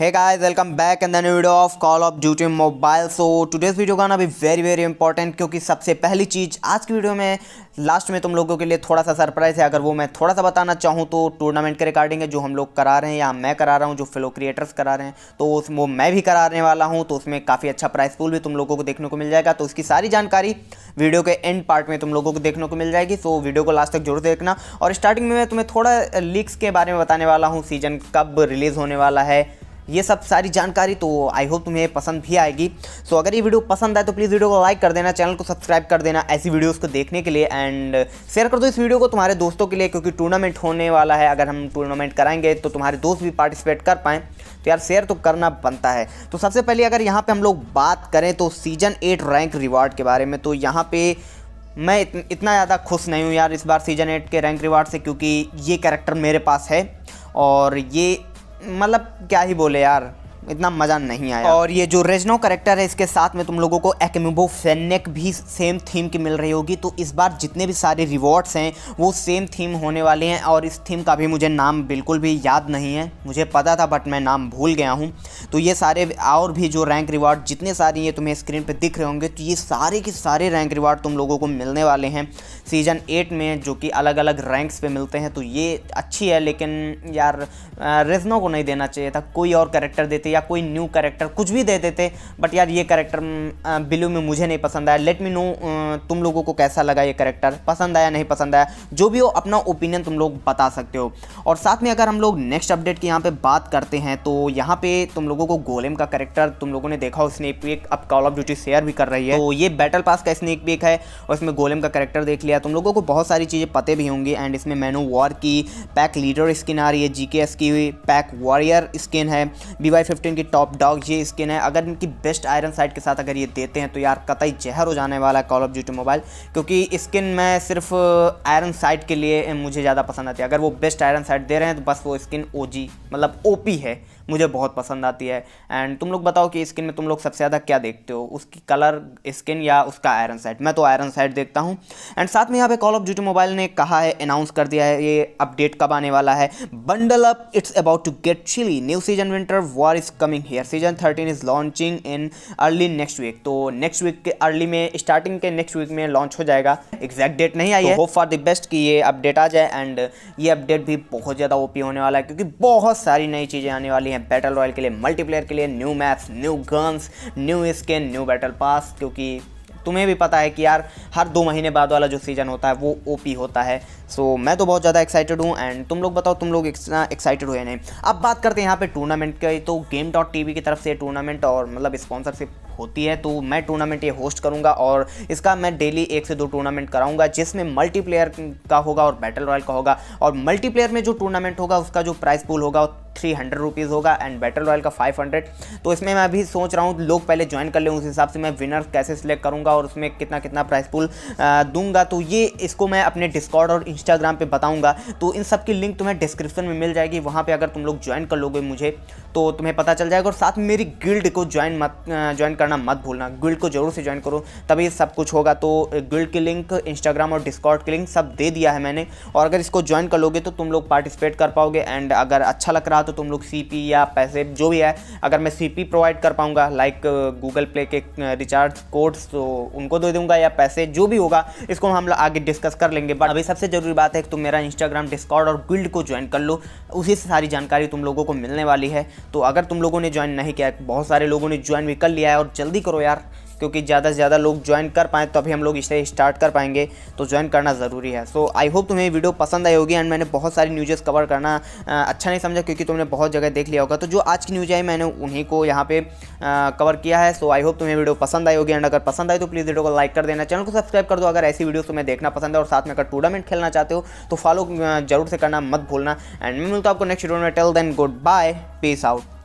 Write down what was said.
guys welcome back in the new video of Call of Duty mobile so today's video का गाना भी very very important क्योंकि सबसे पहली चीज़ आज की वीडियो में लास्ट में तुम लोगों के लिए थोड़ा सा सरप्राइज़ है अगर वो मैं थोड़ा सा बताना चाहूँ तो टूर्नामेंट के रिकॉर्डिंग है जो हम लोग करा रहे हैं या मैं करा रहा हूँ जो फिलो क्रिएटर्स करा रहे हैं तो उस वो मैं भी कराने वाला हूँ तो उसमें काफ़ी अच्छा प्राइस पूल भी तुम लोगों को देखने को मिल जाएगा तो उसकी सारी जानकारी वीडियो के एंड पार्ट में तुम लोगों को देखने को मिल जाएगी सो वीडियो को लास्ट तक जरूर देखना और स्टार्टिंग में मैं तुम्हें थोड़ा लीक्स के बारे में बताने वाला हूँ सीज़न कब रिलीज़ होने वाला है ये सब सारी जानकारी तो आई होप तुम्हें पसंद भी आएगी सो अगर ये वीडियो पसंद आए तो प्लीज़ वीडियो को लाइक कर देना चैनल को सब्सक्राइब कर देना ऐसी वीडियोज़ को देखने के लिए एंड शेयर कर दो इस वीडियो को तुम्हारे दोस्तों के लिए क्योंकि टूर्नामेंट होने वाला है अगर हम टूर्नामेंट कराएंगे तो तुम्हारे दोस्त भी पार्टिसिपेट कर पाएँ तो यार शेयर तो करना बनता है तो सबसे पहले अगर यहाँ पर हम लोग बात करें तो सीजन एट रैंक रिवार्ड के बारे में तो यहाँ पर मैं इतना ज़्यादा खुश नहीं हूँ यार इस बार सीजन एट के रैंक रिवार्ड से क्योंकि ये कैरेक्टर मेरे पास है और ये मतलब क्या ही बोले यार इतना मज़ा नहीं आया और ये जो रेजनो करेक्टर है इसके साथ में तुम लोगों को एकमिबो फेनेक भी सेम थीम की मिल रही होगी तो इस बार जितने भी सारे रिवॉर्ड्स हैं वो सेम थीम होने वाले हैं और इस थीम का भी मुझे नाम बिल्कुल भी याद नहीं है मुझे पता था बट मैं नाम भूल गया हूँ तो ये सारे और भी जो रैंक रिवॉर्ड जितने सारे ये तुम्हें स्क्रीन पर दिख रहे होंगे तो ये सारे के सारे रैंक रिवॉर्ड तुम लोगों को मिलने वाले हैं सीजन एट में जो कि अलग अलग रैंक्स पर मिलते हैं तो ये अच्छी है लेकिन यार रेजनो को नहीं देना चाहिए था कोई और करेक्टर देते या कोई न्यू करेक्टर कुछ भी दे देते बट यार ये करेक्टर mm, बिलू में मुझे नहीं पसंद आया लेट मी नो तुम लोगों को कैसा लगा ये करेक्टर पसंद आया नहीं पसंद आया जो भी हो अपना ओपिनियन तुम लोग बता सकते हो और साथ में अगर हम लोग नेक्स्ट अपडेट की यहाँ पर बात करते हैं तो यहाँ पर तुम लोगों को गोलेम का करेक्टर तुम लोगों ने देखा हो स्नेक अब कॉल ऑफ ड्यूटी शेयर भी कर रही है तो ये बैटल पास का स्नेक पेक है और इसमें गोलेम का करेक्टर देख लिया तुम लोगों को बहुत सारी चीज़ें पते भी होंगी एंड इसमें मैनू वॉर की पैक लीडर स्किन आ रही है एस की पैक वॉरियर स्किन है बी वाई फिफ्टीन की टॉप डॉग ये स्किन है अगर इनकी बेस्ट आयरन साइड के साथ अगर ये देते हैं तो यार कतई जहर हो जाने वाला है कॉल ऑफ ड्यूटी मोबाइल क्योंकि स्किन मैं सिर्फ आयरन uh, साइड के लिए uh, मुझे ज़्यादा पसंद आती है अगर वो बेस्ट आयरन साइड दे रहे हैं तो बस वो स्किन ओ मतलब ओ है मुझे बहुत पसंद आती है एंड तुम लोग बताओ कि स्किन में तुम लोग सबसे ज़्यादा क्या देखते हो उसकी कलर स्किन या उसका आयरन साइड मैं तो आयरन साइड देखता हूँ एंड साथ में यहाँ पे कॉल ऑफ ड्यूटी मोबाइल ने कहा है अनाउंस कर दिया है ये अपडेट कब आने वाला है bundle up it's about to get chilly new season winter war is coming here season thirteen is launching in early next week तो नेक्स्ट वीक के अर्ली में स्टार्टिंग के नेक्स्ट वीक में लॉन्च हो जाएगा एग्जैक्ट डेट नहीं आई तो है होप फॉर द बेस्ट कि ये अपडेट आ जाए एंड ये अपडेट भी बहुत ज़्यादा ओपी होने वाला है क्योंकि बहुत सारी नई चीज़ें आने वाली हैं बैटल रॉयल के लिए मल्टीप्लेयर के लिए new maps new guns new skin new battle pass क्योंकि तुम्हें भी पता है कि यार हर दो महीने बाद वाला जो सीज़न होता है वो ओपी होता है सो so, मैं तो बहुत ज़्यादा एक्साइटेड हूँ एंड तुम लोग बताओ तुम लोग इतना एक्साइटेड हुए नहीं अब बात करते हैं यहाँ पे टूर्नामेंट की तो गेम डॉट टी की तरफ से टूर्नामेंट और मतलब स्पॉन्सरशिप होती है तो मैं टूर्नामेंट ये होस्ट करूंगा और इसका मैं डेली एक से दो टूर्नामेंट कराऊँगा जिसमें मल्टीप्लेयर का होगा और बैटल रॉयल का होगा और मल्टीप्लेयर में जो टूर्नामेंट होगा उसका जो प्राइस पूल होगा थ्री हंड्रेड रुपीज़ होगा एंड बैटल रॉयल का फाइव हंड्रेड तो इसमें मैं अभी सोच रहा हूँ लोग पहले ज्वाइन कर लें उस हिसाब से मैं विनर कैसे सिलेक्ट करूँगा और उसमें कितना कितना प्राइस पुल दूंगा तो ये इसको मैं अपने डिस्कॉर्ड और इंस्टाग्राम पर बताऊँगा तो इन सब की लिंक तुम्हें डिस्क्रिप्शन में मिल जाएगी वहाँ पर अगर तुम लोग ज्वाइन कर लोगे मुझे तो तुम्हें पता चल जाएगा और साथ मेरी गिल्ड को ज्वाइन मत ज्वाइन करना करना मत भूलना गिल्ड को जरूर से ज्वाइन करो तभी सब कुछ होगा तो गिल्ड की लिंक इंस्टाग्राम और डिस्कॉर्ड की लिंक सब दे दिया है मैंने और अगर इसको ज्वाइन कर लोगे तो तुम लोग पार्टिसिपेट कर पाओगे एंड अगर अच्छा लग रहा तो तुम लोग सी या पैसे जो भी है अगर मैं सी प्रोवाइड कर पाऊँगा लाइक गूगल प्ले के रिचार्ज कोड्स तो उनको दे दूँगा या पैसे जो भी होगा इसको हम आगे डिस्कस कर लेंगे बट अभी सबसे ज़रूरी बात है कि तुम मेरा इंस्टाग्राम डिस्कॉर्ड और गिल्ड को ज्वाइन कर लो उसी से सारी जानकारी तुम लोगों को मिलने वाली है तो अगर तुम लोगों ने ज्वाइन नहीं किया बहुत सारे लोगों ने ज्वाइन भी कर लिया है और जल्दी करो यार क्योंकि ज़्यादा से ज़्यादा लोग ज्वाइन कर पाएँ तभी तो हम लोग इसे स्टार्ट कर पाएंगे तो ज्वाइन करना ज़रूरी है सो आई होप तुम्हें वीडियो पसंद आई होगी एंड मैंने बहुत सारी न्यूज़ेस कवर करना आ, अच्छा नहीं समझा क्योंकि तुमने बहुत जगह देख लिया होगा तो जो आज की न्यूज़ आई मैंने उन्हीं को यहाँ पे आ, कवर किया है सो आई होप तुम्हें वीडियो पसंद आई होगी एंड अगर पसंद आई तो प्लीज़ वीडियो को लाइक कर देना चैनल को सब्सक्राइब कर दो अगर ऐसी वीडियो तुम्हें देखना पसंद है और साथ में अगर टूर्नामेंट खेलना चाहते हो तो फॉलो जरूर से करना मत भूलना एंड मैं मिलता हूँ आपको नेक्स्ट वीडियो में till then good bye peace out